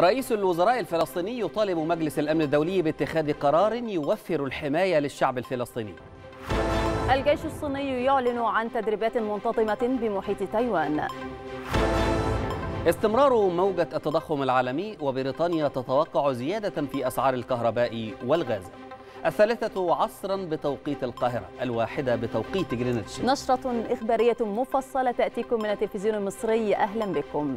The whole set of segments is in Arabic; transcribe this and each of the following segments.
رئيس الوزراء الفلسطيني يطالب مجلس الأمن الدولي باتخاذ قرار يوفر الحماية للشعب الفلسطيني الجيش الصيني يعلن عن تدريبات منتظمة بمحيط تايوان استمرار موجة التضخم العالمي وبريطانيا تتوقع زيادة في أسعار الكهرباء والغاز الثالثة عصرا بتوقيت القاهرة الواحدة بتوقيت جرينتش نشرة إخبارية مفصلة تأتيكم من التلفزيون المصري أهلا بكم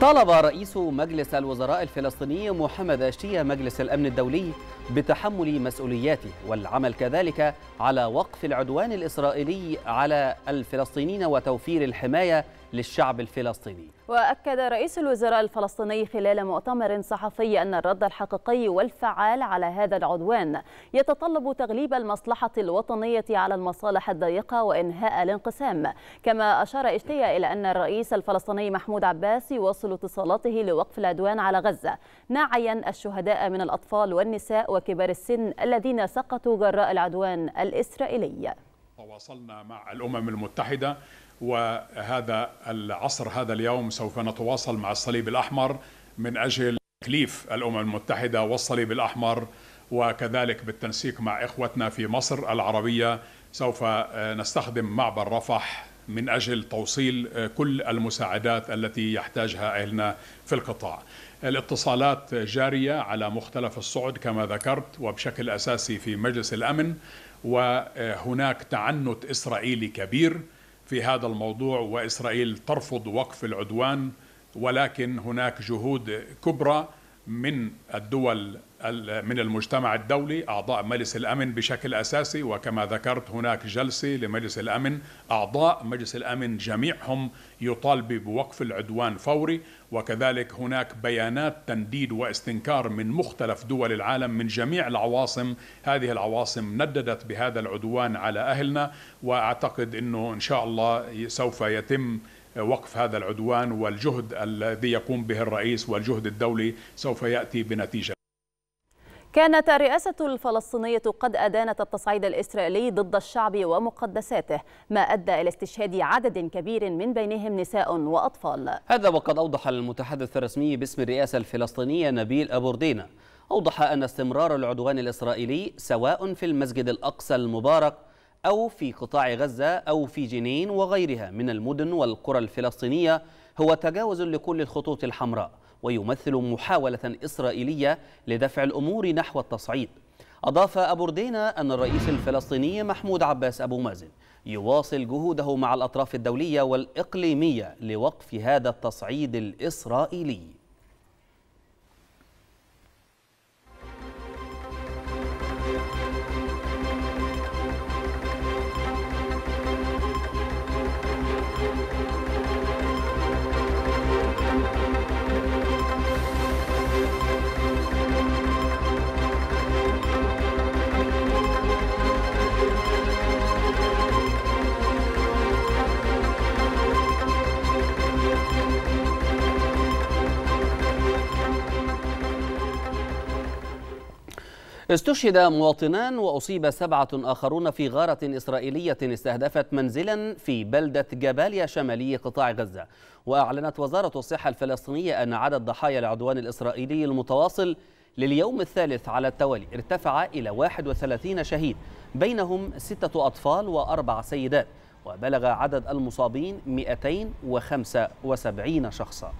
طالب رئيس مجلس الوزراء الفلسطيني محمد أشتية مجلس الأمن الدولي بتحمل مسؤولياته والعمل كذلك على وقف العدوان الإسرائيلي على الفلسطينيين وتوفير الحماية للشعب الفلسطيني وأكد رئيس الوزراء الفلسطيني خلال مؤتمر صحفي أن الرد الحقيقي والفعال على هذا العدوان يتطلب تغليب المصلحة الوطنية على المصالح الضيقة وإنهاء الانقسام كما أشار إشتيا إلى أن الرئيس الفلسطيني محمود عباس يواصل اتصالاته لوقف العدوان على غزة ناعيا الشهداء من الأطفال والنساء وكبار السن الذين سقطوا جراء العدوان الإسرائيلي تواصلنا مع الأمم المتحدة وهذا العصر هذا اليوم سوف نتواصل مع الصليب الأحمر من أجل تكليف الأمم المتحدة والصليب الأحمر وكذلك بالتنسيق مع إخوتنا في مصر العربية سوف آه، نستخدم معبر رفح من أجل توصيل آه، كل المساعدات التي يحتاجها أهلنا في القطاع الاتصالات جارية على مختلف الصعد كما ذكرت وبشكل أساسي في مجلس الأمن وهناك تعنت إسرائيلي كبير في هذا الموضوع واسرائيل ترفض وقف العدوان ولكن هناك جهود كبرى من الدول من المجتمع الدولي أعضاء مجلس الأمن بشكل أساسي وكما ذكرت هناك جلسة لمجلس الأمن أعضاء مجلس الأمن جميعهم يطالب بوقف العدوان فوري وكذلك هناك بيانات تنديد واستنكار من مختلف دول العالم من جميع العواصم هذه العواصم نددت بهذا العدوان على أهلنا وأعتقد أنه إن شاء الله سوف يتم وقف هذا العدوان والجهد الذي يقوم به الرئيس والجهد الدولي سوف يأتي بنتيجة كانت الرئاسة الفلسطينية قد أدانت التصعيد الإسرائيلي ضد الشعب ومقدساته ما أدى إلى استشهاد عدد كبير من بينهم نساء وأطفال هذا وقد أوضح المتحدث الرسمي باسم الرئاسة الفلسطينية نبيل أبوردينا أوضح أن استمرار العدوان الإسرائيلي سواء في المسجد الأقصى المبارك أو في قطاع غزة أو في جنين وغيرها من المدن والقرى الفلسطينية هو تجاوز لكل الخطوط الحمراء ويمثل محاولة إسرائيلية لدفع الأمور نحو التصعيد أضاف أبو ردينا أن الرئيس الفلسطيني محمود عباس أبو مازن يواصل جهوده مع الأطراف الدولية والإقليمية لوقف هذا التصعيد الإسرائيلي استشهد مواطنان وأصيب سبعة آخرون في غارة إسرائيلية استهدفت منزلا في بلدة جباليا شمالي قطاع غزة وأعلنت وزارة الصحة الفلسطينية أن عدد ضحايا العدوان الإسرائيلي المتواصل لليوم الثالث على التوالي ارتفع إلى 31 شهيد بينهم ستة أطفال وأربع سيدات وبلغ عدد المصابين 275 شخصاً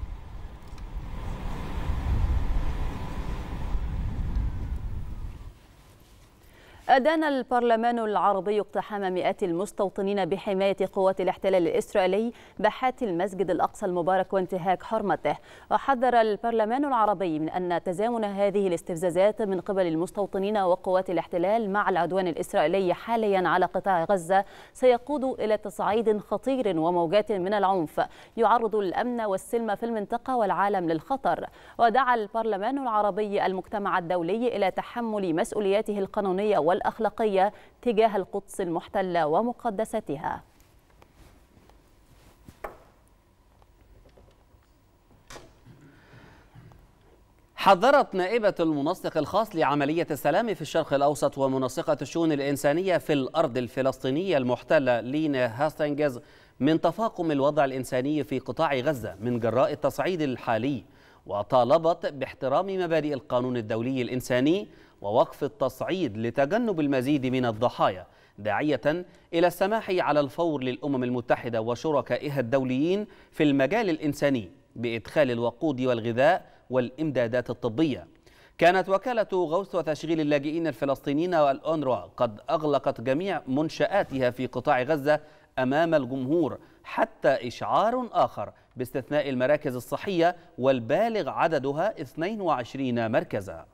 أدان البرلمان العربي اقتحام مئات المستوطنين بحماية قوات الاحتلال الإسرائيلي باحات المسجد الأقصى المبارك وانتهاك حرمته وحذر البرلمان العربي من أن تزامن هذه الاستفزازات من قبل المستوطنين وقوات الاحتلال مع العدوان الإسرائيلي حاليا على قطاع غزة سيقود إلى تصعيد خطير وموجات من العنف يعرض الأمن والسلم في المنطقة والعالم للخطر ودعا البرلمان العربي المجتمع الدولي إلى تحمل مسؤولياته القانونية وال والأخلاقية تجاه القدس المحتلة ومقدستها حذرت نائبة المنسق الخاص لعملية السلام في الشرق الأوسط ومنسقة الشؤون الإنسانية في الأرض الفلسطينية المحتلة لينا هاستنجز من تفاقم الوضع الإنساني في قطاع غزة من جراء التصعيد الحالي وطالبت باحترام مبادئ القانون الدولي الإنساني ووقف التصعيد لتجنب المزيد من الضحايا داعية إلى السماح على الفور للأمم المتحدة وشركائها الدوليين في المجال الإنساني بإدخال الوقود والغذاء والإمدادات الطبية كانت وكالة غوث وتشغيل اللاجئين الفلسطينيين والأونروا قد أغلقت جميع منشآتها في قطاع غزة أمام الجمهور حتى إشعار آخر باستثناء المراكز الصحية والبالغ عددها 22 مركزاً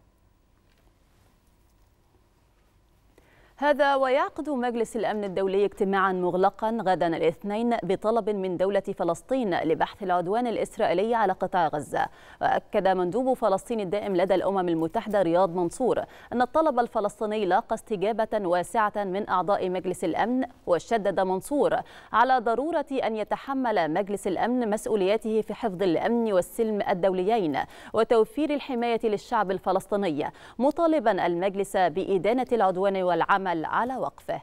هذا ويعقد مجلس الأمن الدولي اجتماعا مغلقا غدا الاثنين بطلب من دولة فلسطين لبحث العدوان الإسرائيلي على قطاع غزة وأكد مندوب فلسطين الدائم لدى الأمم المتحدة رياض منصور أن الطلب الفلسطيني لاقى استجابة واسعة من أعضاء مجلس الأمن وشدد منصور على ضرورة أن يتحمل مجلس الأمن مسؤولياته في حفظ الأمن والسلم الدوليين وتوفير الحماية للشعب الفلسطيني مطالبا المجلس بإدانة العدوان والعمل العمل على وقفه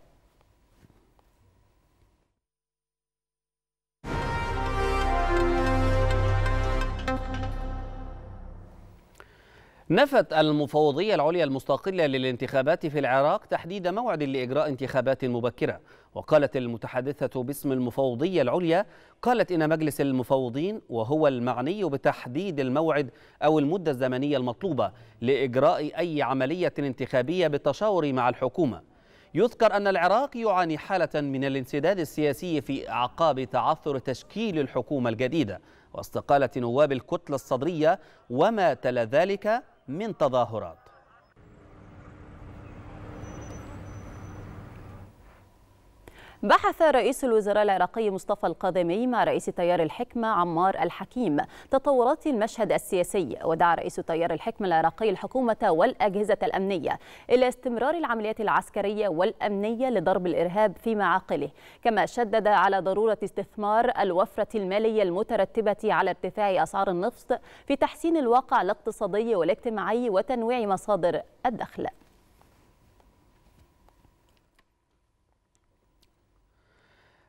نفت المفوضية العليا المستقلة للانتخابات في العراق تحديد موعد لإجراء انتخابات مبكرة وقالت المتحدثة باسم المفوضية العليا قالت إن مجلس المفوضين وهو المعني بتحديد الموعد أو المدة الزمنية المطلوبة لإجراء أي عملية انتخابية بالتشاور مع الحكومة يذكر أن العراق يعاني حالة من الانسداد السياسي في أعقاب تعثر تشكيل الحكومة الجديدة واستقالة نواب الكتلة الصدرية وما تلا ذلك من تظاهرات بحث رئيس الوزراء العراقي مصطفى القادمي مع رئيس تيار الحكمة عمار الحكيم تطورات المشهد السياسي ودعا رئيس تيار الحكمة العراقي الحكومة والأجهزة الأمنية إلى استمرار العمليات العسكرية والأمنية لضرب الإرهاب في معاقله كما شدد على ضرورة استثمار الوفرة المالية المترتبة على ارتفاع أسعار النفط في تحسين الواقع الاقتصادي والاجتماعي وتنويع مصادر الدخل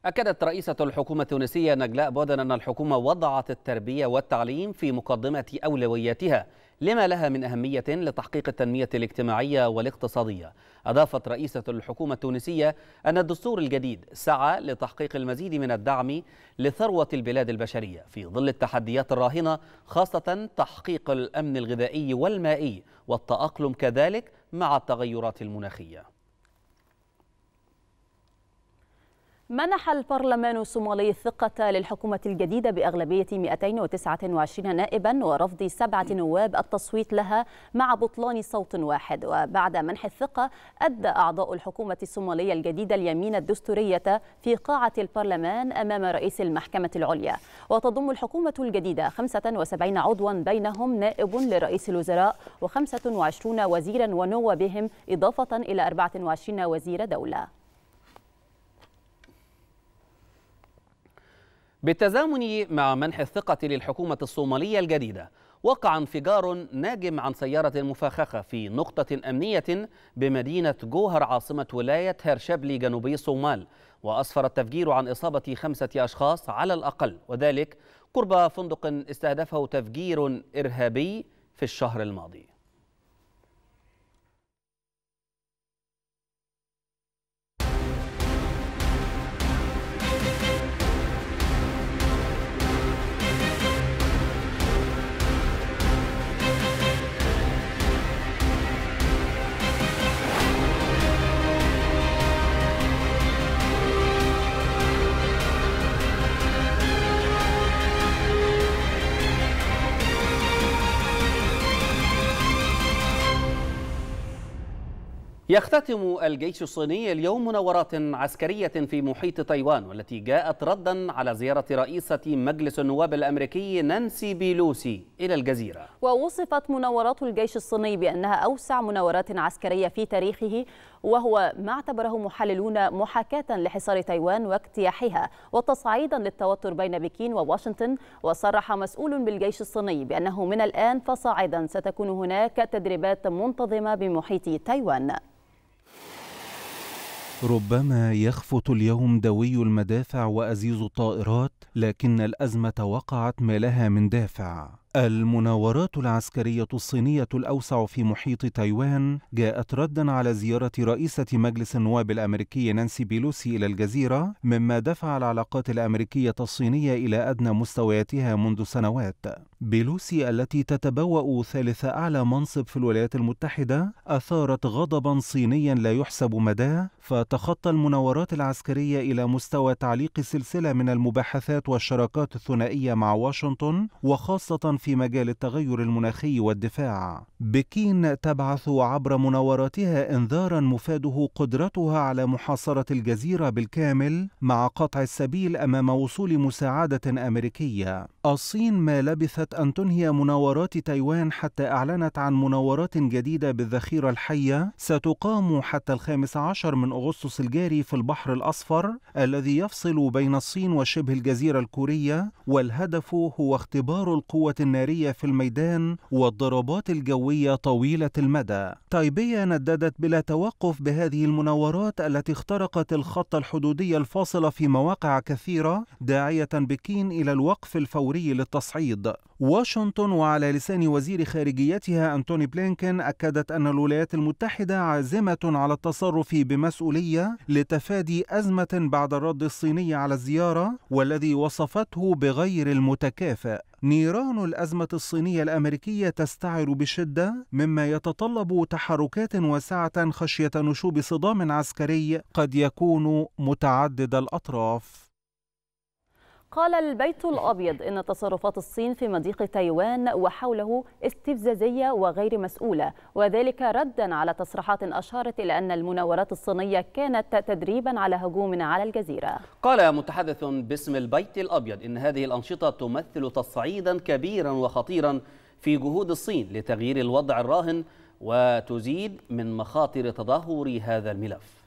أكدت رئيسة الحكومة التونسية نجلاء بودن أن الحكومة وضعت التربية والتعليم في مقدمة أولوياتها لما لها من أهمية لتحقيق التنمية الاجتماعية والاقتصادية أضافت رئيسة الحكومة التونسية أن الدستور الجديد سعى لتحقيق المزيد من الدعم لثروة البلاد البشرية في ظل التحديات الراهنة خاصة تحقيق الأمن الغذائي والمائي والتأقلم كذلك مع التغيرات المناخية منح البرلمان الصومالي الثقة للحكومة الجديدة بأغلبية 229 نائبا ورفض سبعة نواب التصويت لها مع بطلان صوت واحد وبعد منح الثقة أدى أعضاء الحكومة الصومالية الجديدة اليمين الدستورية في قاعة البرلمان أمام رئيس المحكمة العليا وتضم الحكومة الجديدة 75 عضوا بينهم نائب لرئيس الوزراء و25 وزيرا ونوابهم إضافة إلى 24 وزير دولة بالتزامن مع منح الثقة للحكومة الصومالية الجديدة وقع انفجار ناجم عن سيارة مفخخة في نقطة أمنية بمدينة جوهر عاصمة ولاية هرشبلي جنوبي الصومال وأسفر التفجير عن إصابة خمسة أشخاص على الأقل وذلك قرب فندق استهدفه تفجير إرهابي في الشهر الماضي يختتم الجيش الصيني اليوم مناورات عسكرية في محيط تايوان والتي جاءت ردا على زيارة رئيسة مجلس النواب الأمريكي نانسي بيلوسي إلى الجزيرة ووصفت مناورات الجيش الصيني بأنها أوسع مناورات عسكرية في تاريخه وهو ما اعتبره محللون محاكاة لحصار تايوان واجتياحها وتصعيدا للتوتر بين بكين وواشنطن وصرح مسؤول بالجيش الصيني بأنه من الآن فصاعدا ستكون هناك تدريبات منتظمة بمحيط تايوان ربما يخفت اليوم دوي المدافع وأزيز الطائرات لكن الأزمة وقعت ما لها من دافع المناورات العسكرية الصينية الأوسع في محيط تايوان جاءت ردا على زيارة رئيسة مجلس النواب الأمريكي نانسي بيلوسي إلى الجزيرة مما دفع العلاقات الأمريكية الصينية إلى أدنى مستوياتها منذ سنوات بيلوسي التي تتبوأ ثالث أعلى منصب في الولايات المتحدة أثارت غضبا صينيا لا يحسب مداه فتخطى المناورات العسكرية إلى مستوى تعليق سلسلة من المباحثات والشراكات الثنائية مع واشنطن وخاصة في مجال التغير المناخي والدفاع. بكين تبعث عبر مناوراتها انذارا مفاده قدرتها على محاصرة الجزيرة بالكامل مع قطع السبيل امام وصول مساعدة امريكية. الصين ما لبثت أن تنهي مناورات تايوان حتى أعلنت عن مناورات جديدة بالذخيرة الحية ستقام حتى الخامس عشر من أغسطس الجاري في البحر الأصفر الذي يفصل بين الصين وشبه الجزيرة الكورية والهدف هو اختبار القوة النارية في الميدان والضربات الجوية طويلة المدى تايبيا نددت بلا توقف بهذه المناورات التي اخترقت الخط الحدودي الفاصل في مواقع كثيرة داعية بكين إلى الوقف الفوري الدوري للتصعيد واشنطن وعلى لسان وزير خارجيتها أنتوني بلينكن أكدت أن الولايات المتحدة عازمة على التصرف بمسؤولية لتفادي أزمة بعد الرد الصيني على الزيارة والذي وصفته بغير المتكافئ نيران الأزمة الصينية الأمريكية تستعر بشدة مما يتطلب تحركات واسعة خشية نشوب صدام عسكري قد يكون متعدد الأطراف قال البيت الأبيض إن تصرفات الصين في مضيق تايوان وحوله استفزازية وغير مسؤولة وذلك ردا على تصريحات أشارت إلى أن المناورات الصينية كانت تدريبا على هجوم على الجزيرة قال متحدث باسم البيت الأبيض إن هذه الأنشطة تمثل تصعيدا كبيرا وخطيرا في جهود الصين لتغيير الوضع الراهن وتزيد من مخاطر تدهور هذا الملف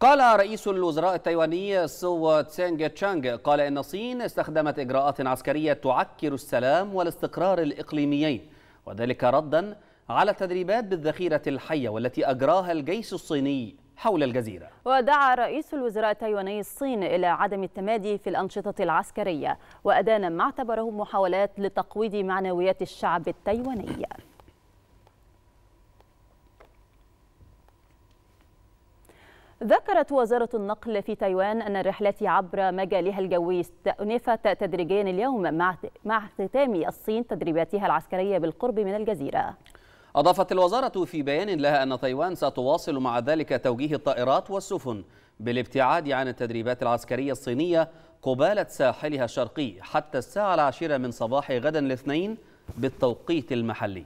قال رئيس الوزراء التايواني سو تسينغ تشانغ قال إن الصين استخدمت إجراءات عسكرية تعكر السلام والاستقرار الإقليميين وذلك ردا على التدريبات بالذخيرة الحية والتي أجراها الجيش الصيني حول الجزيرة ودعا رئيس الوزراء التايواني الصين إلى عدم التمادي في الأنشطة العسكرية وأدان ما اعتبره محاولات لتقويض معنويات الشعب التايواني ذكرت وزارة النقل في تايوان أن الرحلات عبر مجالها الجوي استأنفت تدريجيا اليوم مع اختتام الصين تدريباتها العسكرية بالقرب من الجزيرة أضافت الوزارة في بيان لها أن تايوان ستواصل مع ذلك توجيه الطائرات والسفن بالابتعاد عن التدريبات العسكرية الصينية قبالة ساحلها الشرقي حتى الساعة العاشرة من صباح غدا الاثنين بالتوقيت المحلي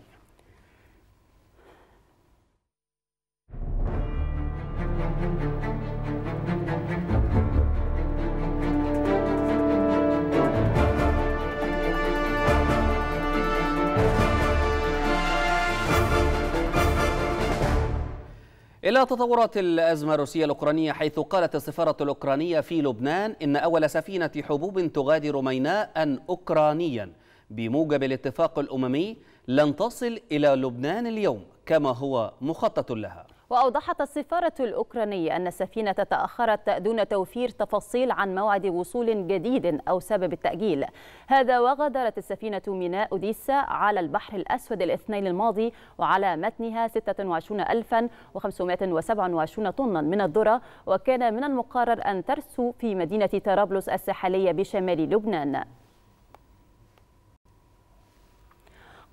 إلى تطورات الأزمة الروسية الأوكرانية حيث قالت السفارة الأوكرانية في لبنان إن أول سفينة حبوب تغادر ميناء أوكرانيا بموجب الاتفاق الأممي لن تصل إلى لبنان اليوم كما هو مخطط لها وأوضحت السفارة الأوكرانية أن السفينة تأخرت دون توفير تفاصيل عن موعد وصول جديد أو سبب التأجيل هذا وغادرت السفينة ميناء أوديسا على البحر الأسود الاثنين الماضي وعلى متنها 26527 طنا من الذرة وكان من المقرر أن ترسو في مدينة طرابلس الساحلية بشمال لبنان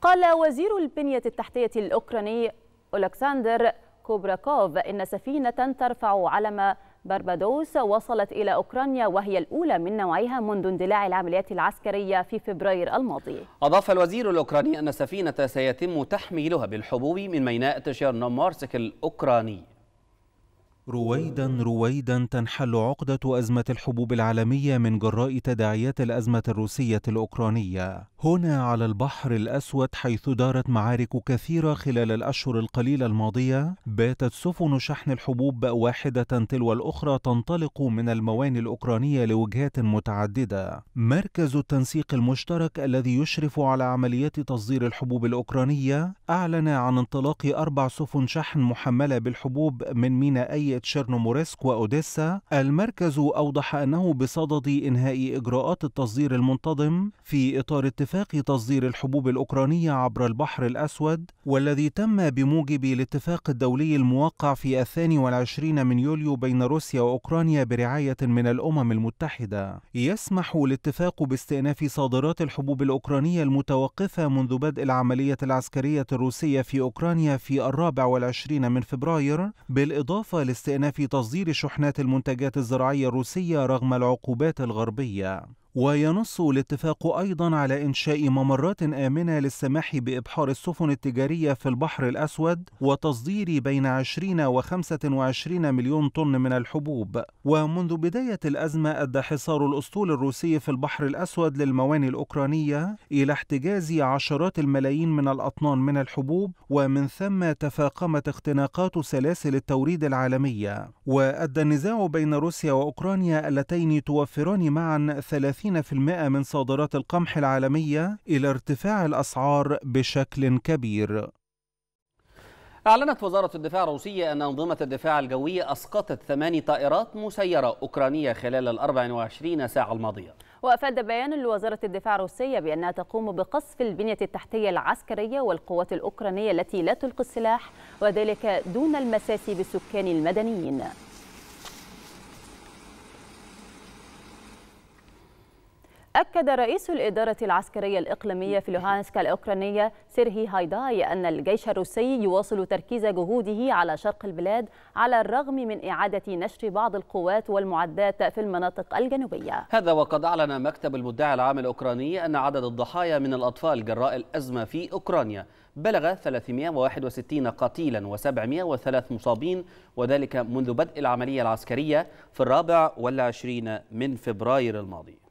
قال وزير البنية التحتية الأوكراني ألكسندر كوبراكوف إن سفينة ترفع علم بربادوس وصلت إلى أوكرانيا وهي الأولى من نوعها منذ اندلاع العمليات العسكرية في فبراير الماضي أضاف الوزير الأوكراني أن السفينة سيتم تحميلها بالحبوب من ميناء تشيرنومارسك الأوكراني رويدا رويدا تنحل عقدة أزمة الحبوب العالمية من جراء تداعيات الأزمة الروسية الأوكرانية. هنا على البحر الأسود حيث دارت معارك كثيرة خلال الأشهر القليلة الماضية، باتت سفن شحن الحبوب واحدة تلو الأخرى تنطلق من المواني الأوكرانية لوجهات متعددة. مركز التنسيق المشترك الذي يشرف على عمليات تصدير الحبوب الأوكرانية أعلن عن انطلاق أربع سفن شحن محملة بالحبوب من ميناء أي تشيرنوموريسك وأوديسا المركز أوضح أنه بصدد إنهاء إجراءات التصدير المنتظم في إطار اتفاق تصدير الحبوب الأوكرانية عبر البحر الأسود والذي تم بموجب الاتفاق الدولي الموقع في الثاني والعشرين من يوليو بين روسيا وأوكرانيا برعاية من الأمم المتحدة يسمح الاتفاق باستئناف صادرات الحبوب الأوكرانية المتوقفة منذ بدء العملية العسكرية الروسية في أوكرانيا في الرابع والعشرين من فبراير بالإضافة لاستئناف استئناف تصدير شحنات المنتجات الزراعية الروسية رغم العقوبات الغربية وينص الاتفاق أيضا على إنشاء ممرات آمنة للسماح بإبحار السفن التجارية في البحر الأسود وتصدير بين 20 و 25 مليون طن من الحبوب ومنذ بداية الأزمة أدى حصار الأسطول الروسي في البحر الأسود للمواني الأوكرانية إلى احتجاز عشرات الملايين من الأطنان من الحبوب ومن ثم تفاقمت اختناقات سلاسل التوريد العالمية وأدى النزاع بين روسيا وأوكرانيا اللتين توفران معا 30 30% من صادرات القمح العالمية إلى ارتفاع الأسعار بشكل كبير أعلنت وزارة الدفاع الروسية أن أنظمة الدفاع الجوي أسقطت ثماني طائرات مسيرة أوكرانية خلال ال 24 ساعة الماضية وأفاد بيان لوزارة الدفاع الروسية بأنها تقوم بقصف البنية التحتية العسكرية والقوات الأوكرانية التي لا تلقي السلاح وذلك دون المساس بالسكان المدنيين أكد رئيس الإدارة العسكرية الإقليمية في لوهانسك الأوكرانية سيرهي هايداي أن الجيش الروسي يواصل تركيز جهوده على شرق البلاد على الرغم من إعادة نشر بعض القوات والمعدات في المناطق الجنوبية هذا وقد أعلن مكتب المدعي العام الأوكراني أن عدد الضحايا من الأطفال جراء الأزمة في أوكرانيا بلغ 361 قتيلا و703 مصابين وذلك منذ بدء العملية العسكرية في الرابع والعشرين من فبراير الماضي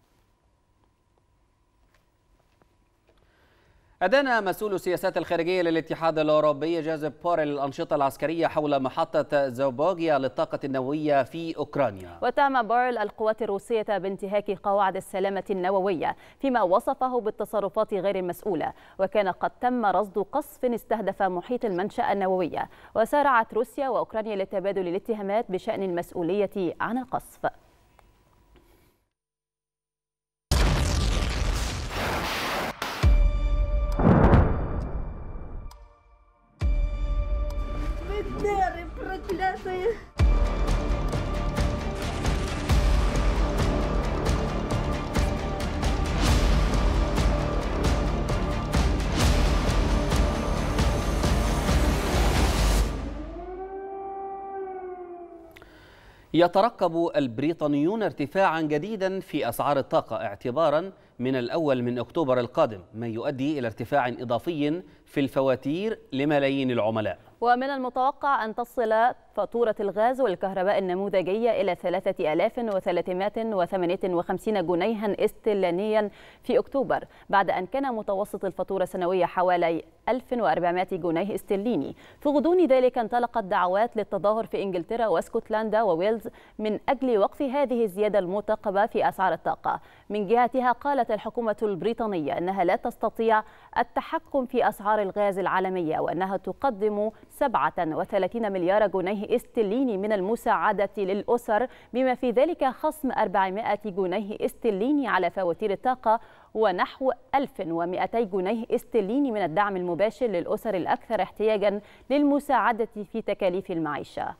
أدان مسؤول السياسات الخارجية للاتحاد الأوروبي جازب بوريل الأنشطة العسكرية حول محطة زوبوغيا للطاقة النووية في أوكرانيا وتهم بوريل القوات الروسية بانتهاك قواعد السلامة النووية فيما وصفه بالتصرفات غير المسؤولة وكان قد تم رصد قصف استهدف محيط المنشأة النووية وسارعت روسيا وأوكرانيا لتبادل الاتهامات بشأن المسؤولية عن القصف يترقب البريطانيون ارتفاعا جديدا في أسعار الطاقة اعتبارا من الأول من أكتوبر القادم ما يؤدي إلى ارتفاع إضافي في الفواتير لملايين العملاء ومن المتوقع أن تصل فاتورة الغاز والكهرباء النموذجية إلى 3358 جنيها استرلينيا في أكتوبر بعد أن كان متوسط الفاتورة السنوية حوالي 1400 جنيه استرليني في غضون ذلك انطلقت دعوات للتظاهر في إنجلترا واسكتلندا وويلز من أجل وقف هذه الزيادة المرتقبة في أسعار الطاقة من جهتها قالت الحكومة البريطانية أنها لا تستطيع التحكم في أسعار الغاز العالمية وأنها تقدم 37 مليار جنيه استرليني من المساعدة للأسر بما في ذلك خصم 400 جنيه استرليني على فواتير الطاقة ونحو 1200 جنيه استرليني من الدعم المباشر للأسر الأكثر احتياجا للمساعدة في تكاليف المعيشة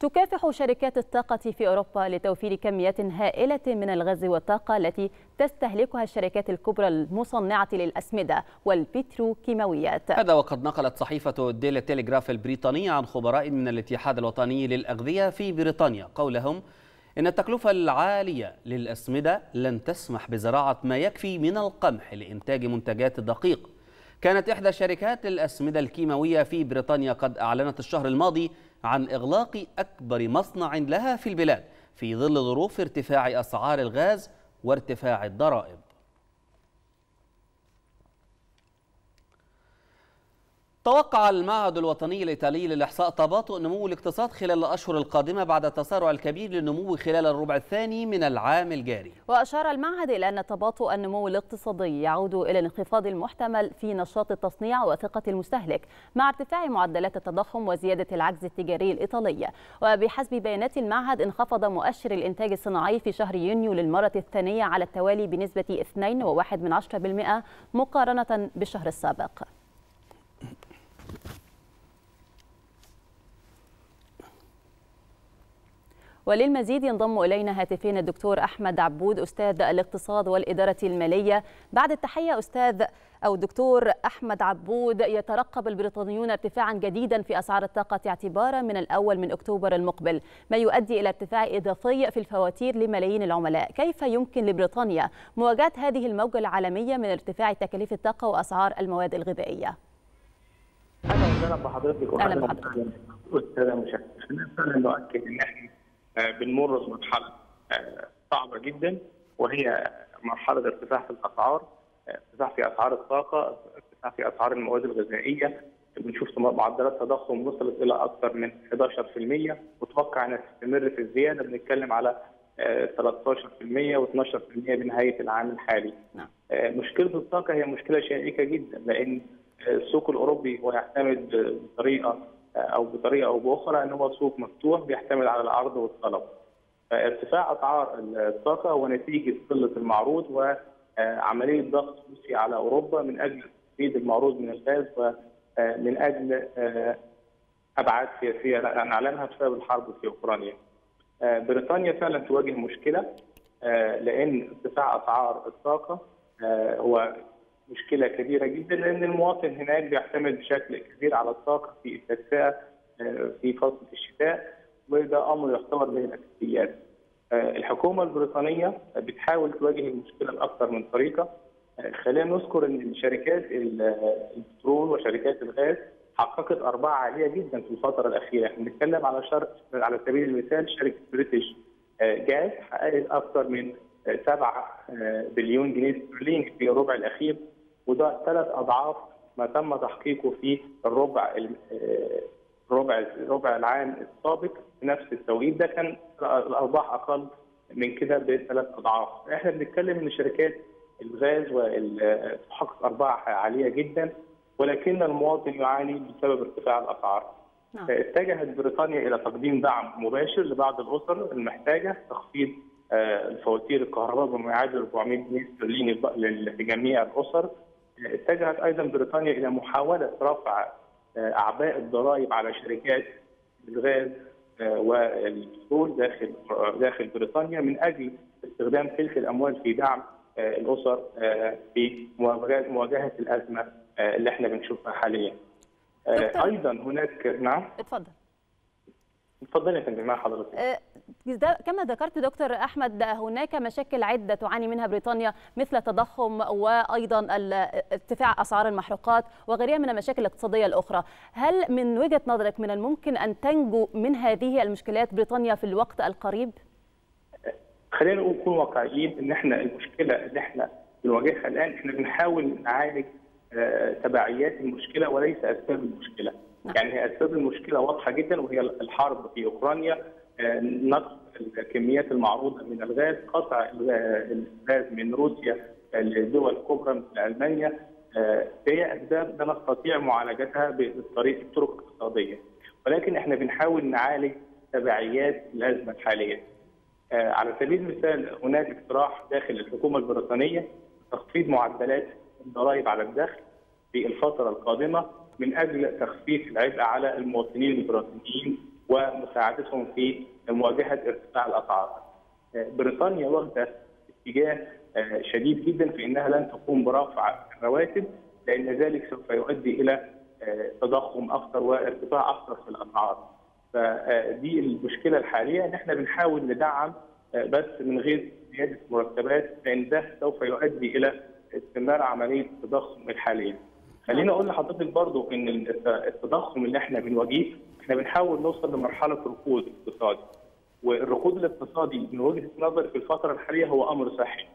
تكافح شركات الطاقة في أوروبا لتوفير كميات هائلة من الغاز والطاقة التي تستهلكها الشركات الكبرى المصنعة للأسمدة والبتروكيماويات هذا وقد نقلت صحيفة ديلي تيليغراف البريطانية عن خبراء من الاتحاد الوطني للأغذية في بريطانيا قولهم إن التكلفة العالية للأسمدة لن تسمح بزراعة ما يكفي من القمح لإنتاج منتجات دقيق كانت إحدى شركات الأسمدة الكيماوية في بريطانيا قد أعلنت الشهر الماضي عن إغلاق أكبر مصنع لها في البلاد في ظل ظروف ارتفاع أسعار الغاز وارتفاع الضرائب توقع المعهد الوطني الإيطالي للإحصاء تباطؤ نمو الاقتصاد خلال الأشهر القادمة بعد التسارع الكبير للنمو خلال الربع الثاني من العام الجاري وأشار المعهد إلى أن تباطؤ النمو الاقتصادي يعود إلى الانخفاض المحتمل في نشاط التصنيع وثقة المستهلك مع ارتفاع معدلات التضخم وزيادة العجز التجاري الإيطالي وبحسب بيانات المعهد انخفض مؤشر الإنتاج الصناعي في شهر يونيو للمرة الثانية على التوالي بنسبة 2.1% مقارنة بالشهر السابق وللمزيد ينضم إلينا هاتفين الدكتور أحمد عبود أستاذ الاقتصاد والإدارة المالية بعد التحية أستاذ أو دكتور أحمد عبود يترقب البريطانيون ارتفاعا جديدا في أسعار الطاقة اعتبارا من الأول من أكتوبر المقبل ما يؤدي إلى ارتفاع إضافي في الفواتير لملايين العملاء كيف يمكن لبريطانيا مواجهة هذه الموجة العالمية من ارتفاع تكاليف الطاقة وأسعار المواد الغذائية أهلا وسهلا بحضرتك أهلا بحضرتك أستاذة مشاهدة أنا نؤكد أن احنا آه، بنمر بمرحله آه، صعبه جدا وهي مرحله ارتفاع في الاسعار آه، ارتفاع في اسعار الطاقه ارتفاع في اسعار المواد الغذائيه بنشوف معدلات تضخم وصلت الى اكثر من 11% وتوقع انها تستمر في الزياده بنتكلم على 13% و12% بنهايه العام الحالي. نعم. مشكله الطاقه هي مشكله شائكه جدا لان السوق الاوروبي هو يعتمد بطريقه او بطريقه او باخرى ان هو سوق مفتوح بيحتمل على العرض والطلب. ارتفاع اسعار الطاقه هو نتيجه قله المعروض وعمليه ضغط روسي على اوروبا من اجل تزيد المعروض من الغاز ومن اجل ابعاد سياسيه لان يعني اعلانها بسبب الحرب في اوكرانيا. بريطانيا فعلا تواجه مشكله لان ارتفاع اسعار الطاقه هو مشكله كبيره جدا لان المواطن هناك بيعتمد بشكل كبير على الطاقه في التدفئه آه، في فصل الشتاء وده امر يعتبر من الاساسيات. آه، الحكومه البريطانيه بتحاول تواجه المشكله باكثر من طريقه. آه، خلينا نذكر ان شركات البترول وشركات الغاز حققت ارباح عاليه جدا في الفتره الاخيره، احنا بنتكلم على شر... على سبيل المثال شركه بريتش جاز حققت اكثر من 7 بليون جنيه استرليني في الربع الاخير وده ثلاث اضعاف ما تم تحقيقه في الربع الربع آه، ربع العام السابق في نفس التوقيت ده كان الارباح اقل من كده بثلاث اضعاف احنا بنتكلم ان شركات الغاز وتحقق آه، ارباح عاليه جدا ولكن المواطن يعاني بسبب ارتفاع الاسعار نعم. آه، اتجهت بريطانيا الى تقديم دعم مباشر لبعض الاسر المحتاجه تخفيض الفواتير الكهرباء بما يعادل 400 جنيه استرليني لجميع الاسر اتجهت ايضا بريطانيا الى محاوله رفع آه، اعباء الضرائب على شركات الغاز آه، والبترول داخل داخل بريطانيا من اجل استخدام تلك الاموال في دعم آه، الاسر في مواجهه الازمه اللي احنا بنشوفها حاليا. ايضا هناك نعم اتفضل اتفضلي يا فندم مع حضرتك أه، كما ذكرت دكتور احمد هناك مشاكل عده تعاني منها بريطانيا مثل التضخم وايضا ارتفاع اسعار المحروقات وغيرها من المشاكل الاقتصاديه الاخرى هل من وجهه نظرك من الممكن ان تنجو من هذه المشكلات بريطانيا في الوقت القريب أه، خلينا نكون واقعيين ان احنا المشكله اللي احنا بنواجهها الان احنا بنحاول نعالج أه، تبعيات المشكله وليس اسباب المشكله نعم. يعني هي اسباب المشكله واضحه جدا وهي الحرب في اوكرانيا آه، نقص الكميات المعروضه من الغاز قطع الغاز من روسيا لدول كبرى مثل المانيا آه، هي اسباب لا نستطيع معالجتها بالطريق الطرق الاقتصاديه ولكن احنا بنحاول نعالج تبعيات الازمه الحاليه آه، على سبيل المثال هناك اقتراح داخل الحكومه البريطانيه تخفيض معدلات الضرائب على الدخل في الفتره القادمه من اجل تخفيف العبء على المواطنين البريطانيين ومساعدتهم في مواجهه ارتفاع الاسعار. بريطانيا واخده اتجاه آه، شديد جدا في انها لن تقوم برفع الرواتب لان ذلك سوف يؤدي الى آه، تضخم اكثر وارتفاع اكثر في الاسعار. فدي آه، المشكله الحاليه ان احنا بنحاول ندعم بس من غير زياده مرتبات لان ده سوف يؤدي الى استمرار عمليه التضخم الحاليه. خليني اقول لحضرتك برضو ان التضخم اللي احنا بنواجهه احنا بنحاول نوصل لمرحله ركود اقتصادي والركود الاقتصادي من وجهه نظري في الفتره الحاليه هو امر صحي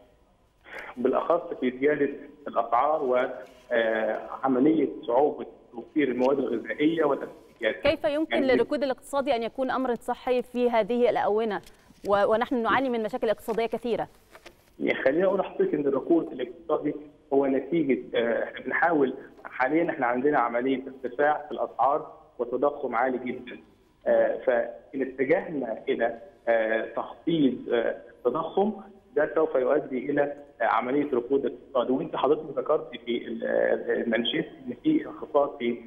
بالاخص في زياده الاسعار وعمليه آه، صعوبه توفير المواد الغذائيه والاساسيات كيف يمكن يعني للركود الاقتصادي ان يكون امر صحي في هذه الاونه ونحن نعاني من مشاكل اقتصاديه كثيره يعني خليني اقول لحضرتك ان الركود الاقتصادي هو نتيجه آه، احنا بنحاول حاليا احنا عندنا عمليه ارتفاع في الاسعار وتضخم عالي جدا آه، فان اتجهنا الى آه، تخفيض آه، التضخم ده سوف يؤدي الى عمليه ركود الاقتصاد وانت حضرتك ذكرت في المانشيت ان في انخفاض في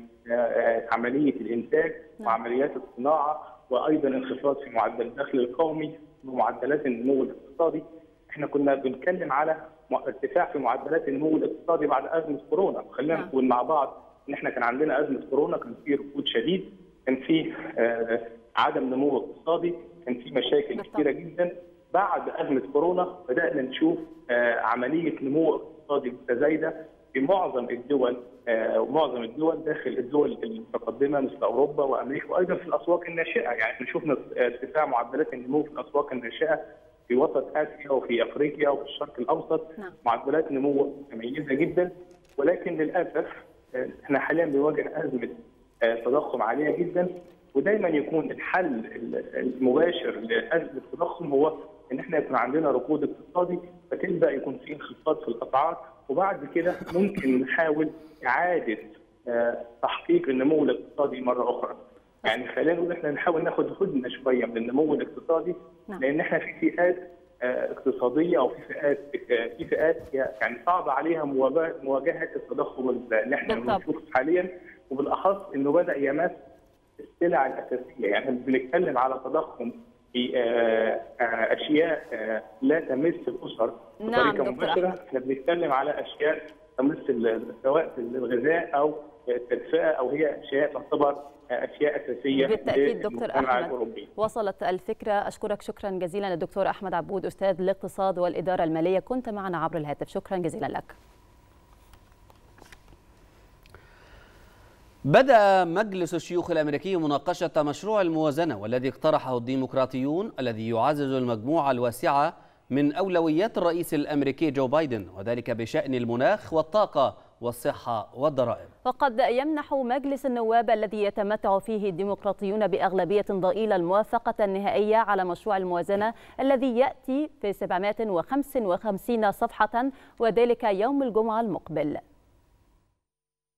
عمليه الانتاج نعم. وعمليات الصناعه وايضا انخفاض في معدل الدخل القومي ومعدلات النمو الاقتصادي احنا كنا بنتكلم على ارتفاع في معدلات النمو الاقتصادي بعد ازمه كورونا، خلينا نقول نعم. مع بعض ان احنا كان عندنا ازمه كورونا كان في ركود شديد، كان في آه، عدم نمو اقتصادي، كان في مشاكل كثيره جدا، بعد ازمه كورونا بدانا نشوف آه، عمليه نمو اقتصادي متزايده في معظم الدول ومعظم آه، الدول داخل الدول المتقدمه مثل اوروبا وامريكا وايضا في الاسواق الناشئه، يعني شفنا ارتفاع معدلات النمو في الاسواق الناشئه في وسط اسيا وفي افريقيا وفي الشرق الاوسط نعم. معدلات نمو متميزه جدا ولكن للاسف آه، احنا حاليا بنواجه ازمه آه، تضخم عاليه جدا ودايما يكون الحل المباشر لازمه التضخم هو ان احنا يكون عندنا ركود اقتصادي فتبدا يكون في انخفاض في الاسعار وبعد كده ممكن نحاول اعاده آه، تحقيق النمو الاقتصادي مره اخرى. يعني خلينا نقول احنا نحاول ناخد هدنه شويه من النمو الاقتصادي نعم. لان احنا في فئات آه، اقتصاديه او في فئات في فئات يعني صعب عليها مواجهه التضخم اللي احنا بنشوفه حاليا وبالاخص انه بدا يمس السلع الاساسيه يعني بنتكلم على تضخم في آه، آه، اشياء لا تمس الاسر نعم، بطريقه نعم مباشره احنا بنتكلم على اشياء تمس سواء الغذاء او التدفئه او هي اشياء تعتبر اشياء اساسيه بالتاكيد دكتور احمد الأوروبي. وصلت الفكره اشكرك شكرا جزيلا الدكتور احمد عبود استاذ الاقتصاد والاداره الماليه كنت معنا عبر الهاتف شكرا جزيلا لك بدأ مجلس الشيوخ الأمريكي مناقشة مشروع الموازنة والذي اقترحه الديمقراطيون الذي يعزز المجموعة الواسعة من أولويات الرئيس الأمريكي جو بايدن وذلك بشأن المناخ والطاقة والصحة والضرائب وقد يمنح مجلس النواب الذي يتمتع فيه الديمقراطيون بأغلبية ضئيلة الموافقة النهائية على مشروع الموازنة الذي يأتي في 755 صفحة وذلك يوم الجمعة المقبل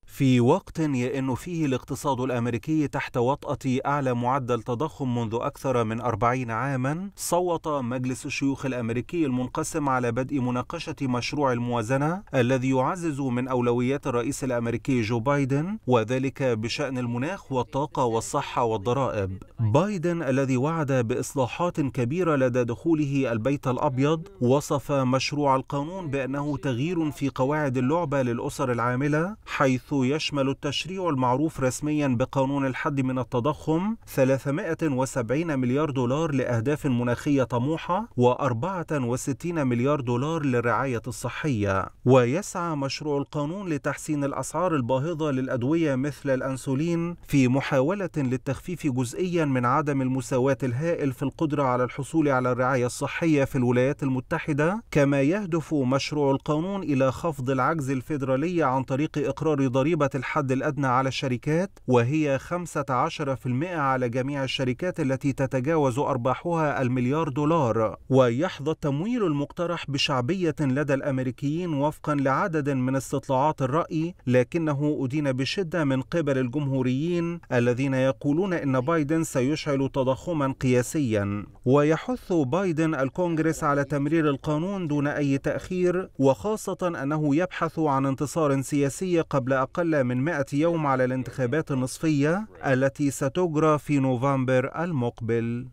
في وقت يئن فيه الاقتصاد الأمريكي تحت وطأة أعلى معدل تضخم منذ أكثر من أربعين عاما صوت مجلس الشيوخ الأمريكي المنقسم على بدء مناقشة مشروع الموازنة الذي يعزز من أولويات الرئيس الأمريكي جو بايدن وذلك بشأن المناخ والطاقة والصحة والضرائب بايدن الذي وعد بإصلاحات كبيرة لدى دخوله البيت الأبيض وصف مشروع القانون بأنه تغيير في قواعد اللعبة للأسر العاملة حيث يشمل التشريع المعروف رسميا بقانون الحد من التضخم 370 مليار دولار لأهداف مناخية طموحة و64 مليار دولار للرعاية الصحية ويسعى مشروع القانون لتحسين الأسعار الباهظة للأدوية مثل الأنسولين في محاولة للتخفيف جزئيا من عدم المساواة الهائل في القدرة على الحصول على الرعاية الصحية في الولايات المتحدة كما يهدف مشروع القانون إلى خفض العجز الفيدرالي عن طريق إقرار ضريبة ضريبة الحد الأدنى على الشركات وهي 15% على جميع الشركات التي تتجاوز أرباحها المليار دولار ويحظى التمويل المقترح بشعبية لدى الأمريكيين وفقا لعدد من استطلاعات الرأي لكنه أدين بشدة من قبل الجمهوريين الذين يقولون إن بايدن سيشعل تضخما قياسيا ويحث بايدن الكونغرس على تمرير القانون دون أي تأخير وخاصة أنه يبحث عن انتصار سياسي قبل أقل من 100 يوم على الانتخابات النصفية التي ستجرى في نوفمبر المقبل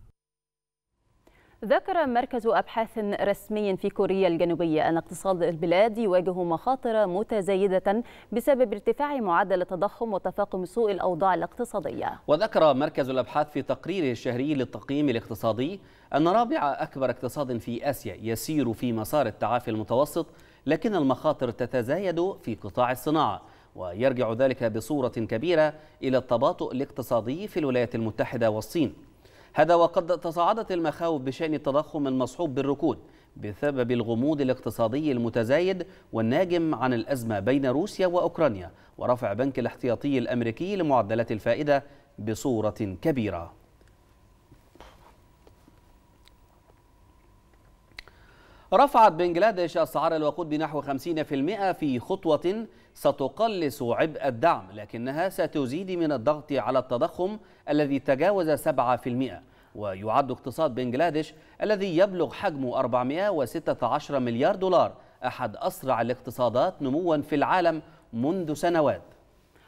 ذكر مركز أبحاث رسمي في كوريا الجنوبية أن اقتصاد البلاد يواجه مخاطر متزايدة بسبب ارتفاع معدل التضخم وتفاقم سوء الأوضاع الاقتصادية وذكر مركز الأبحاث في تقريره الشهري للتقييم الاقتصادي أن رابع أكبر اقتصاد في آسيا يسير في مسار التعافي المتوسط لكن المخاطر تتزايد في قطاع الصناعة ويرجع ذلك بصورة كبيرة إلى التباطؤ الاقتصادي في الولايات المتحدة والصين هذا وقد تصاعدت المخاوف بشأن التضخم المصحوب بالركود بسبب الغموض الاقتصادي المتزايد والناجم عن الأزمة بين روسيا وأوكرانيا ورفع بنك الاحتياطي الأمريكي لمعدلات الفائدة بصورة كبيرة رفعت بنجلاديش أسعار الوقود بنحو 50% في خطوة ستقلص عبء الدعم لكنها ستزيد من الضغط على التضخم الذي تجاوز 7% ويعد اقتصاد بنجلاديش الذي يبلغ حجمه 416 مليار دولار أحد أسرع الاقتصادات نموا في العالم منذ سنوات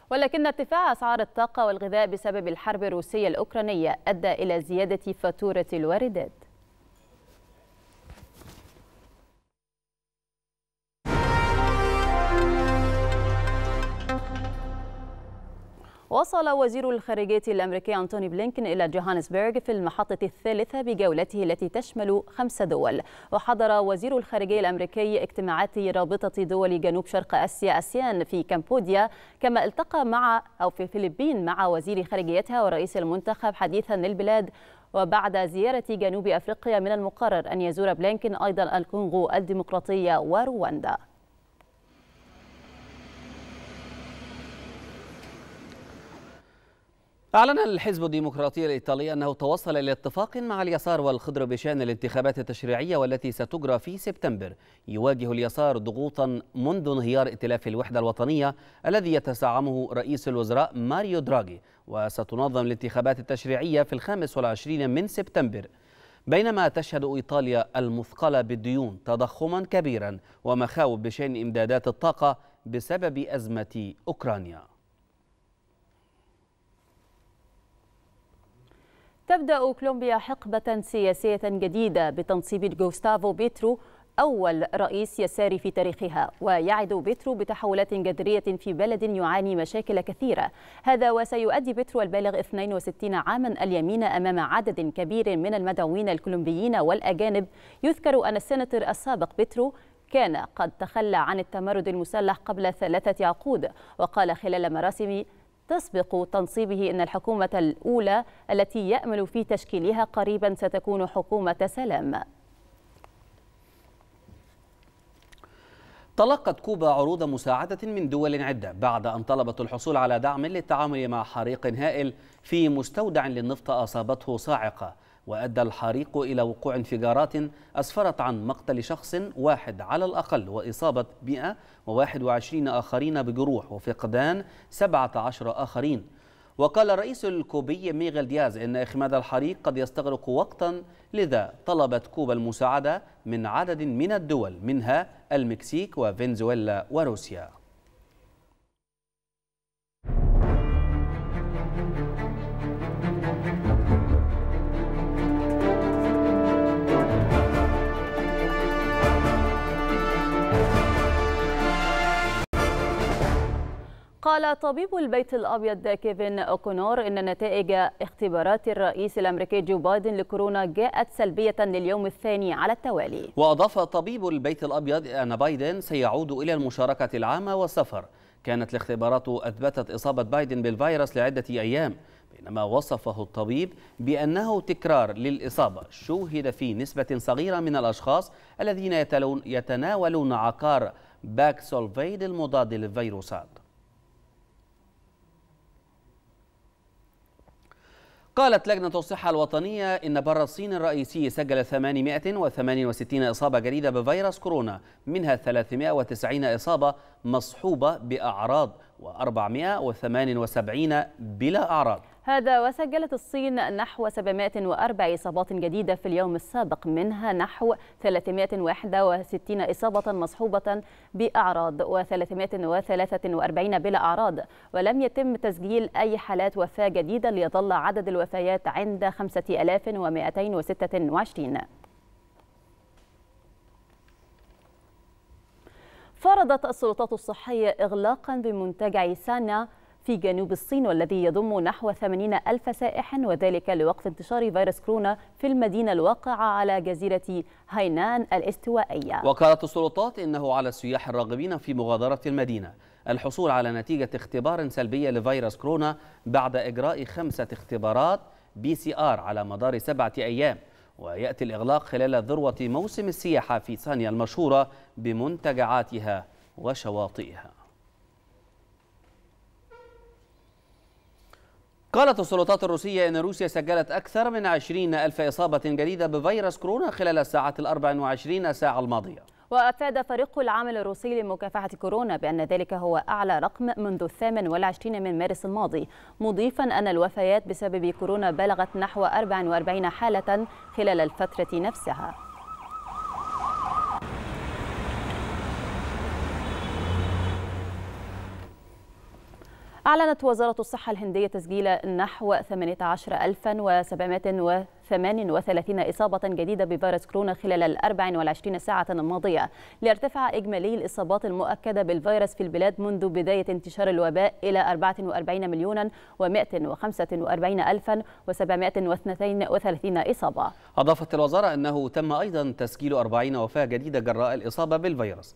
ولكن ارتفاع أسعار الطاقة والغذاء بسبب الحرب الروسية الأوكرانية أدى إلى زيادة فاتورة الواردات وصل وزير الخارجية الأمريكي أنتوني بلينكن إلى جوهانسبرغ في المحطة الثالثة بجولته التي تشمل خمس دول وحضر وزير الخارجية الأمريكي اجتماعات رابطة دول جنوب شرق آسيا أسيان في كمبوديا كما التقى مع أو في الفلبين مع وزير خارجيتها ورئيس المنتخب حديثا للبلاد وبعد زيارة جنوب أفريقيا من المقرر أن يزور بلينكن أيضا الكونغو الديمقراطية ورواندا أعلن الحزب الديمقراطي الإيطالي أنه توصل إلى اتفاق مع اليسار والخضر بشأن الانتخابات التشريعية والتي ستجرى في سبتمبر يواجه اليسار ضغوطا منذ انهيار ائتلاف الوحدة الوطنية الذي يتزعمه رئيس الوزراء ماريو دراغي وستنظم الانتخابات التشريعية في الخامس والعشرين من سبتمبر بينما تشهد إيطاليا المثقلة بالديون تضخما كبيرا ومخاوف بشأن إمدادات الطاقة بسبب أزمة أوكرانيا تبدأ كولومبيا حقبة سياسية جديدة بتنصيب جوستافو بيترو أول رئيس يساري في تاريخها ويعد بيترو بتحولات جذرية في بلد يعاني مشاكل كثيرة هذا وسيؤدي بيترو البالغ 62 عاما اليمين أمام عدد كبير من المدعوين الكولومبيين والأجانب يذكر أن السناتور السابق بيترو كان قد تخلى عن التمرد المسلح قبل ثلاثة عقود وقال خلال مراسم تسبق تنصيبه أن الحكومة الأولى التي يأمل في تشكيلها قريبا ستكون حكومة سلام تلقت كوبا عروض مساعدة من دول عدة بعد أن طلبت الحصول على دعم للتعامل مع حريق هائل في مستودع للنفط أصابته صاعقة وأدى الحريق إلى وقوع انفجارات أسفرت عن مقتل شخص واحد على الأقل وإصابة 121 آخرين بجروح وفقدان 17 آخرين وقال الرئيس الكوبي ميغيل دياز إن إخماد الحريق قد يستغرق وقتا لذا طلبت كوبا المساعدة من عدد من الدول منها المكسيك وفنزويلا وروسيا قال طبيب البيت الأبيض كيفن أوكونور إن نتائج اختبارات الرئيس الأمريكي جو بايدن لكورونا جاءت سلبية لليوم الثاني على التوالي وأضاف طبيب البيت الأبيض أن بايدن سيعود إلى المشاركة العامة والسفر كانت الاختبارات أثبتت إصابة بايدن بالفيروس لعدة أيام بينما وصفه الطبيب بأنه تكرار للإصابة شوهد في نسبة صغيرة من الأشخاص الذين يتناولون عقار باكسولفيد المضاد للفيروسات قالت لجنة الصحة الوطنية إن بر الصين الرئيسي سجل 868 إصابة جديدة بفيروس كورونا منها 390 إصابة مصحوبة بأعراض و478 بلا أعراض هذا وسجلت الصين نحو 704 إصابات جديدة في اليوم السابق منها نحو 361 إصابة مصحوبة بأعراض و343 بلا أعراض ولم يتم تسجيل أي حالات وفاة جديدة ليظل عدد الوفيات عند 5226 فرضت السلطات الصحية إغلاقا بمنتجع سانا في جنوب الصين والذي يضم نحو 80 ألف سائح وذلك لوقف انتشار فيروس كورونا في المدينة الواقعة على جزيرة هاينان الاستوائية وقالت السلطات إنه على السياح الراغبين في مغادرة المدينة الحصول على نتيجة اختبار سلبية لفيروس كورونا بعد إجراء خمسة اختبارات بي سي آر على مدار سبعة أيام ويأتي الإغلاق خلال ذروة موسم السياحة في ثانيا المشهورة بمنتجعاتها وشواطئها قالت السلطات الروسية أن روسيا سجلت أكثر من 20 ألف إصابة جديدة بفيروس كورونا خلال الساعات الأربع وعشرين ساعة الماضية وأفاد فريق العمل الروسي لمكافحة كورونا بأن ذلك هو أعلى رقم منذ الثامن والعشرين من مارس الماضي مضيفا أن الوفيات بسبب كورونا بلغت نحو 44 حالة خلال الفترة نفسها أعلنت وزارة الصحة الهندية تسجيل نحو 18738 إصابة جديدة بفيروس كورونا خلال ال 24 ساعة الماضية ليرتفع إجمالي الإصابات المؤكدة بالفيروس في البلاد منذ بداية انتشار الوباء إلى 44 مليون و145 ألفا و732 إصابة أضافت الوزارة أنه تم أيضا تسجيل 40 وفاة جديدة جراء الإصابة بالفيروس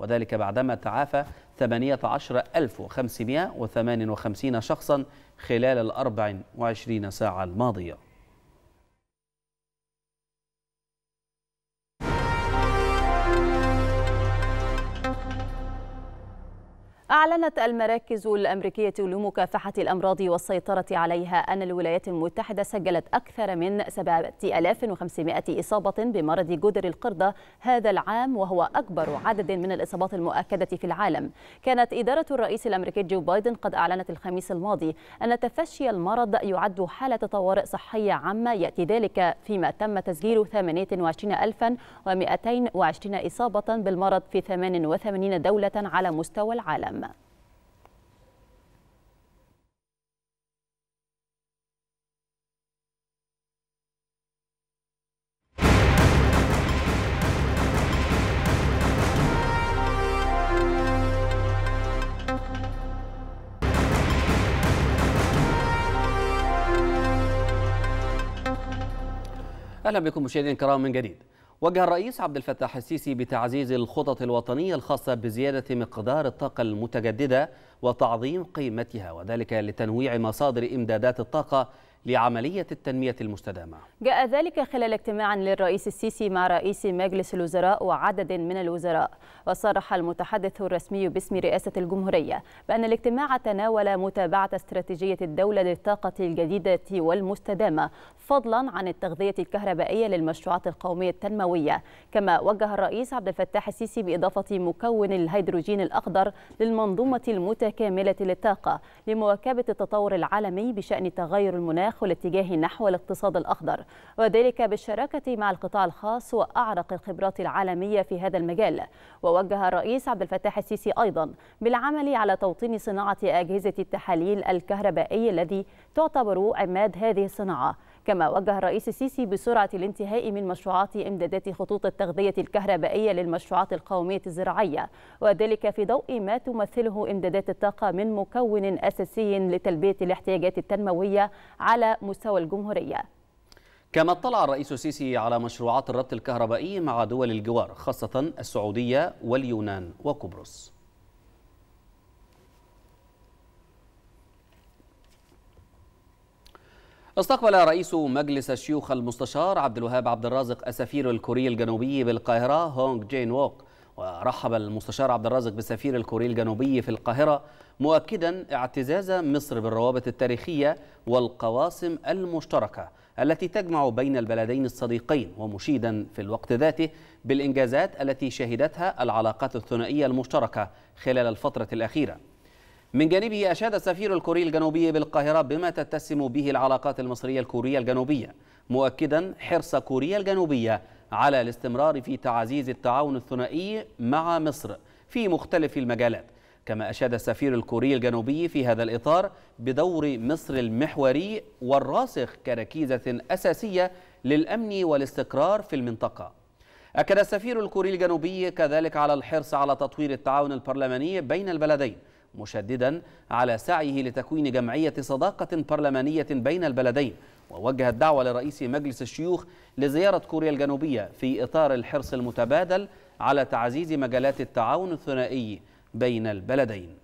وذلك بعدما تعافى 18558 شخصا خلال ال 24 ساعة الماضية أعلنت المراكز الأمريكية لمكافحة الأمراض والسيطرة عليها أن الولايات المتحدة سجلت أكثر من 7500 إصابة بمرض جدر القردة هذا العام وهو أكبر عدد من الإصابات المؤكدة في العالم كانت إدارة الرئيس الأمريكي جو بايدن قد أعلنت الخميس الماضي أن تفشي المرض يعد حالة طوارئ صحية عامة يأتي ذلك فيما تم تسجيل 28220 إصابة بالمرض في 88 دولة على مستوى العالم اهلا بكم مشاهدينا الكرام من جديد وجه الرئيس عبد الفتاح السيسي بتعزيز الخطط الوطنيه الخاصه بزياده مقدار الطاقه المتجدده وتعظيم قيمتها وذلك لتنويع مصادر امدادات الطاقه لعملية التنمية المستدامة جاء ذلك خلال اجتماع للرئيس السيسي مع رئيس مجلس الوزراء وعدد من الوزراء وصرح المتحدث الرسمي باسم رئاسة الجمهورية بأن الاجتماع تناول متابعة استراتيجية الدولة للطاقة الجديدة والمستدامة فضلا عن التغذية الكهربائية للمشروعات القومية التنموية كما وجه الرئيس عبد الفتاح السيسي بإضافة مكون الهيدروجين الأخضر للمنظومة المتكاملة للطاقة لمواكبة التطور العالمي بشأن تغير المناخ التداخل اتجاهي نحو الاقتصاد الأخضر وذلك بالشراكة مع القطاع الخاص وأعرق الخبرات العالمية في هذا المجال ووجه الرئيس عبد الفتاح السيسي أيضا بالعمل على توطين صناعة أجهزة التحاليل الكهربائي الذي تعتبر عماد هذه الصناعة كما وجه الرئيس السيسي بسرعة الانتهاء من مشروعات إمدادات خطوط التغذية الكهربائية للمشروعات القومية الزراعية وذلك في ضوء ما تمثله إمدادات الطاقة من مكون أساسي لتلبية الاحتياجات التنموية على مستوى الجمهورية كما اطلع الرئيس السيسي على مشروعات الربط الكهربائي مع دول الجوار خاصة السعودية واليونان وقبرص استقبل رئيس مجلس الشيوخ المستشار عبد الوهاب عبد الرازق السفير الكوري الجنوبي بالقاهرة هونغ جين ووك ورحب المستشار عبد الرازق بالسفير الكوري الجنوبي في القاهرة مؤكدا اعتزاز مصر بالروابط التاريخية والقواسم المشتركة التي تجمع بين البلدين الصديقين ومشيدا في الوقت ذاته بالإنجازات التي شهدتها العلاقات الثنائية المشتركة خلال الفترة الأخيرة من جانبه أشاد السفير الكوري الجنوبي بالقاهرة بما تتسم به العلاقات المصرية الكورية الجنوبية مؤكدا حرص كوريا الجنوبية على الاستمرار في تعزيز التعاون الثنائي مع مصر في مختلف المجالات كما أشاد السفير الكوري الجنوبي في هذا الإطار بدور مصر المحوري والراسخ كركيزة أساسية للأمن والاستقرار في المنطقة أكد السفير الكوري الجنوبي كذلك على الحرص على تطوير التعاون البرلماني بين البلدين مشددا على سعيه لتكوين جمعية صداقة برلمانية بين البلدين ووجه الدعوة لرئيس مجلس الشيوخ لزيارة كوريا الجنوبية في إطار الحرص المتبادل على تعزيز مجالات التعاون الثنائي بين البلدين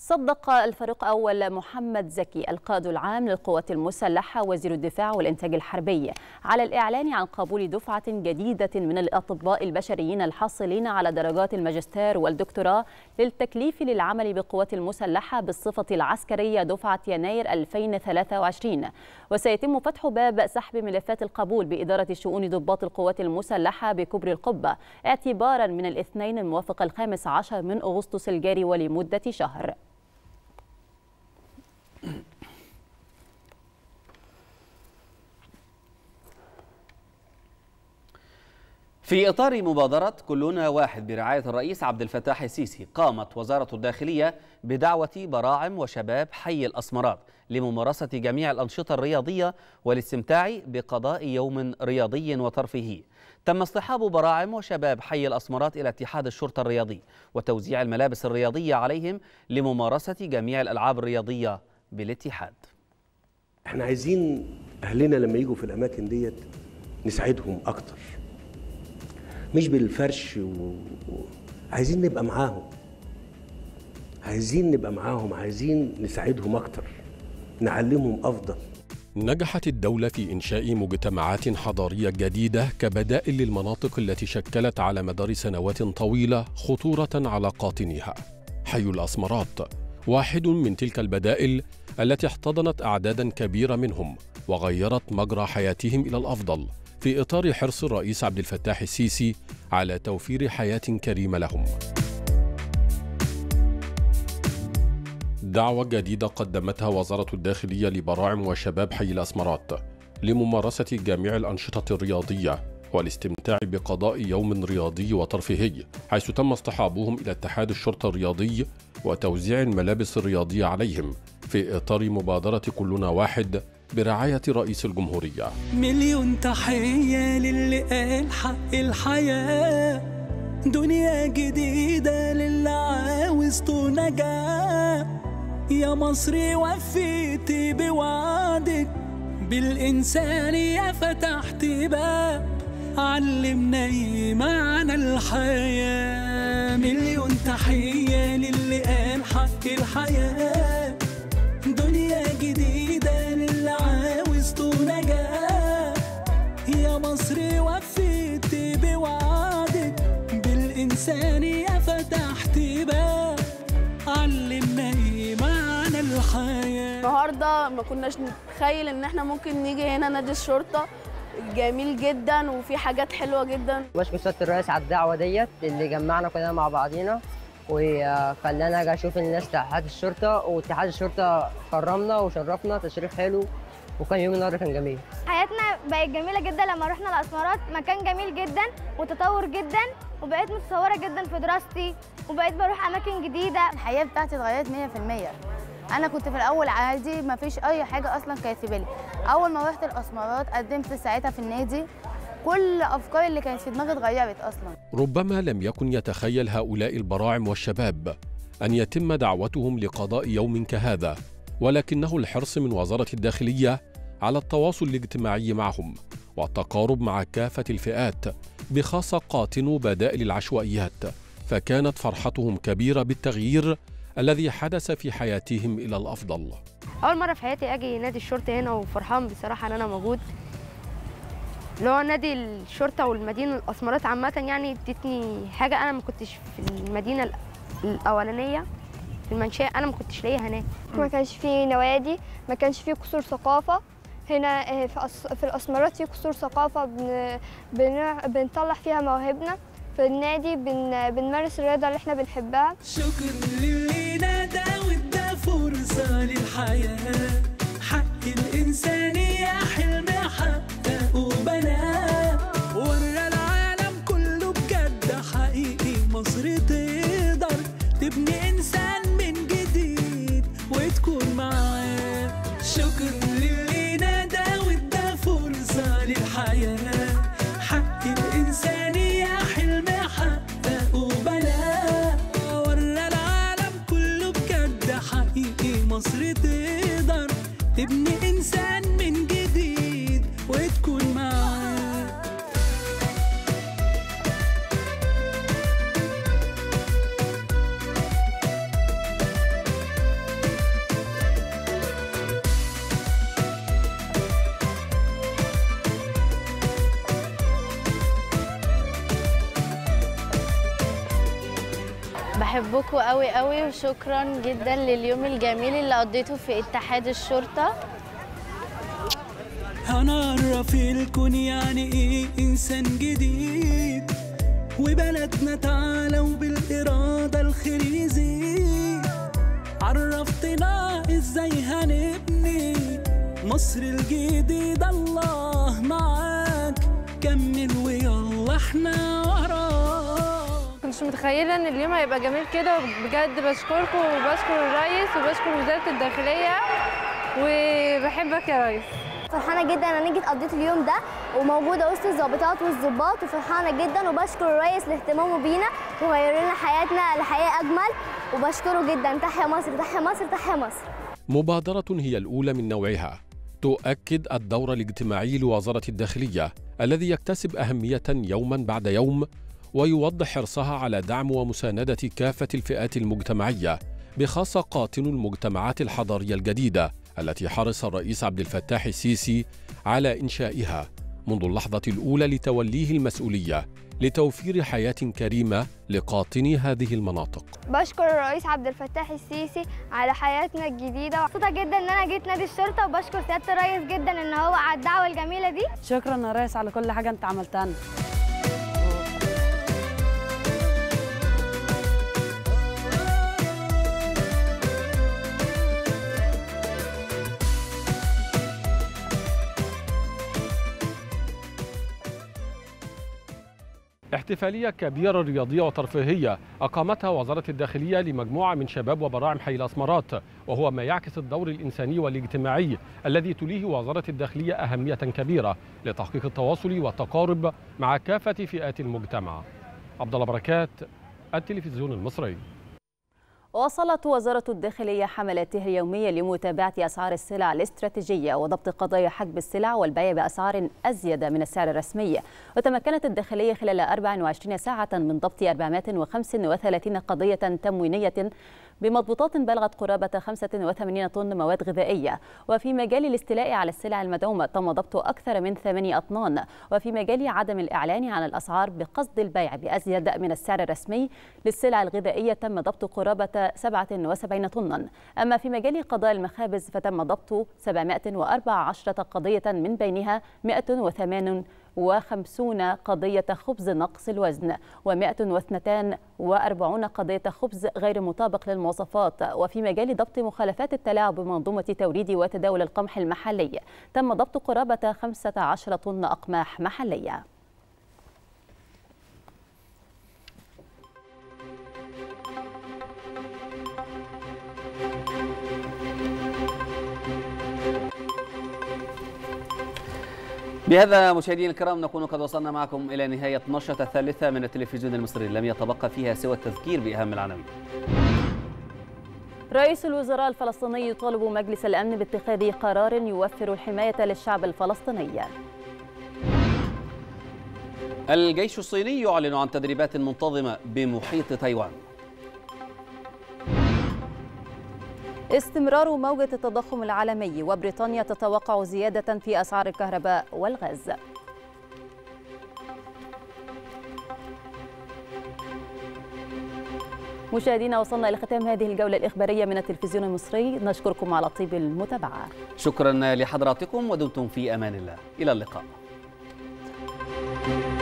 صدق الفريق أول محمد زكي القائد العام للقوات المسلحة وزير الدفاع والإنتاج الحربي على الإعلان عن قبول دفعة جديدة من الأطباء البشريين الحاصلين على درجات الماجستير والدكتوراه للتكليف للعمل بقوات المسلحة بالصفة العسكرية دفعة يناير 2023 وسيتم فتح باب سحب ملفات القبول بإدارة شؤون ضباط القوات المسلحة بكبر القبة اعتبارا من الاثنين الموافق الخامس عشر من أغسطس الجاري ولمدة شهر في إطار مبادرة كلنا واحد برعاية الرئيس عبد الفتاح السيسي قامت وزارة الداخلية بدعوة براعم وشباب حي الأسمرات لممارسة جميع الأنشطة الرياضية والاستمتاع بقضاء يوم رياضي وترفيهي تم اصطحاب براعم وشباب حي الأسمرات إلى اتحاد الشرطة الرياضي وتوزيع الملابس الرياضية عليهم لممارسة جميع الألعاب الرياضية بالاتحاد احنا عايزين أهلنا لما يجوا في الأماكن ديت نساعدهم أكتر مش بالفرش و... عايزين نبقى معاهم عايزين نبقى معاهم عايزين نساعدهم اكتر نعلمهم افضل نجحت الدولة في إنشاء مجتمعات حضارية جديدة كبدائل للمناطق التي شكلت على مدار سنوات طويلة خطورة على قاطنيها حي الأسمرات واحد من تلك البدائل التي احتضنت أعدادا كبيرة منهم وغيرت مجرى حياتهم إلى الأفضل في إطار حرص الرئيس عبد الفتاح السيسي على توفير حياة كريمة لهم. دعوة جديدة قدمتها وزارة الداخلية لبراعم وشباب حي الأسمرات لممارسة جميع الأنشطة الرياضية والاستمتاع بقضاء يوم رياضي وترفيهي حيث تم اصطحابهم إلى اتحاد الشرطة الرياضي وتوزيع الملابس الرياضية عليهم في إطار مبادرة كلنا واحد برعاية رئيس الجمهورية مليون تحية للي قال حق الحياة دنيا جديدة للي عاوز نجاة يا مصري وفيتي بوعدك بالإنسانية فتحت باب علمنا معنى الحياة مليون تحية للي قال حق الحياة نجاة يا مصر وفيت بوعدك بالإنسانية فتحت باب علمنا إيه معنى الحياة النهاردة ما كناش نتخيل إن إحنا ممكن نيجي هنا نادي الشرطة جميل جدا وفي حاجات حلوه جدا مش سياده الرئيس على الدعوه ديت اللي جمعنا كلنا مع بعضينا وخلانا اجي اشوف الناس بتاع اتحاد الشرطه واتحاد الشرطه كرمنا وشرفنا تشريف حلو وكان يوم النهارده كان جميل حياتنا بقت جميله جدا لما رحنا الاسمرات مكان جميل جدا وتطور جدا وبقيت متصوره جدا في دراستي وبقيت بروح اماكن جديده الحياه بتاعتي اتغيرت 100% انا كنت في الاول عادي ما فيش اي حاجه اصلا كانت في بالي اول ما رحت الاسمرات قدمت ساعتها في النادي كل افكاري اللي كانت في دماغي اتغيرت اصلا ربما لم يكن يتخيل هؤلاء البراعم والشباب ان يتم دعوتهم لقضاء يوم كهذا ولكنه الحرص من وزاره الداخليه على التواصل الاجتماعي معهم والتقارب مع كافة الفئات بخاصة بخصقات بدائل العشوائيات فكانت فرحتهم كبيرة بالتغيير الذي حدث في حياتهم إلى الأفضل أول مرة في حياتي أجي نادي الشرطة هنا وفرحان بصراحة إن أنا موجود اللي هو نادي الشرطة والمدينة الأسمرات عامة يعني ادتني حاجة أنا ما كنتش في المدينة الأولانية في المنشأة أنا ما كنتش لاقيها هناك ما كانش فيه نوادي ما كانش فيه قصور ثقافة هنا آه، في الأسمرات في قصور ثقافة بنطلع فيها مواهبنا في النادي بن بنمارس الرياضة اللي احنا بنحبها شكرا للي نادى وادى فرصة للحياة حق الإنسانية حلم حققه بناه قوي قوي وشكرا جدا لليوم الجميل اللي قضيته في اتحاد الشرطه هنعرف الكون يعني ايه انسان جديد وبلدنا تعالى وبالاراده الخير يزيد عرفتنا ازاي هنبني مصر الجديد الله معاك كمل ويلا احنا وراك كنتش متخيله ان اليوم هيبقى جميل كده بجد بشكركم وبشكر الريس وبشكر وزاره الداخليه وبحبك يا ريس فرحانه جدا انا جيت قضيت اليوم ده وموجوده وسط الظابطات والظباط وفرحانه جدا وبشكر الريس لاهتمامه بينا وغير لنا حياتنا لحياه اجمل وبشكره جدا تحيا مصر تحيا مصر تحيا مصر مبادره هي الاولى من نوعها تؤكد الدور الاجتماعي لوزاره الداخليه الذي يكتسب اهميه يوما بعد يوم ويوضح حرصها على دعم ومساندة كافة الفئات المجتمعية بخاصة قاتل المجتمعات الحضارية الجديدة التي حرص الرئيس عبد الفتاح السيسي على إنشائها منذ اللحظة الأولى لتوليه المسؤولية لتوفير حياة كريمة لقاطني هذه المناطق بشكر الرئيس عبد الفتاح السيسي على حياتنا الجديدة مبسوطة جدا إن أنا جيت نادي الشرطة وبشكر سيادة الرئيس جدا إن هو على الدعوة الجميلة دي شكرا يا ريس على كل حاجة أنت عملتها لنا احتفالية كبيرة رياضية وترفيهية أقامتها وزارة الداخلية لمجموعة من شباب وبراعم حي الأسمرات وهو ما يعكس الدور الإنساني والاجتماعي الذي تليه وزارة الداخلية أهمية كبيرة لتحقيق التواصل والتقارب مع كافة فئات المجتمع عبد الله بركات التلفزيون المصري واصلت وزارة الداخلية حملاتها اليومية لمتابعة أسعار السلع الاستراتيجية وضبط قضايا حجب السلع والبيع بأسعار أزيد من السعر الرسمي وتمكنت الداخلية خلال 24 ساعة من ضبط 435 قضية تموينية بمضبوطات بلغت قرابة 85 طن مواد غذائية وفي مجال الاستيلاء على السلع المدعومة تم ضبط أكثر من ثماني أطنان وفي مجال عدم الإعلان عن الأسعار بقصد البيع بأزيد من السعر الرسمي للسلع الغذائية تم ضبط قرابة 77 طنا أما في مجال قضاء المخابز فتم ضبط 714 قضية من بينها 108 150 قضية خبز نقص الوزن و142 قضية خبز غير مطابق للمواصفات وفي مجال ضبط مخالفات التلاعب بمنظومة توريد وتداول القمح المحلي تم ضبط قرابة 15 طن أقماح محلية بهذا مشاهدينا الكرام نكون قد وصلنا معكم إلى نهاية نشرة الثالثة من التلفزيون المصري لم يتبقى فيها سوى التذكير بأهم العناوين رئيس الوزراء الفلسطيني يطالب مجلس الأمن باتخاذ قرار يوفر الحماية للشعب الفلسطيني الجيش الصيني يعلن عن تدريبات منتظمة بمحيط تايوان استمرار موجة التضخم العالمي وبريطانيا تتوقع زيادة في أسعار الكهرباء والغاز مشاهدينا وصلنا إلى ختام هذه الجولة الإخبارية من التلفزيون المصري نشكركم على طيب المتابعة شكرا لحضراتكم ودمتم في أمان الله إلى اللقاء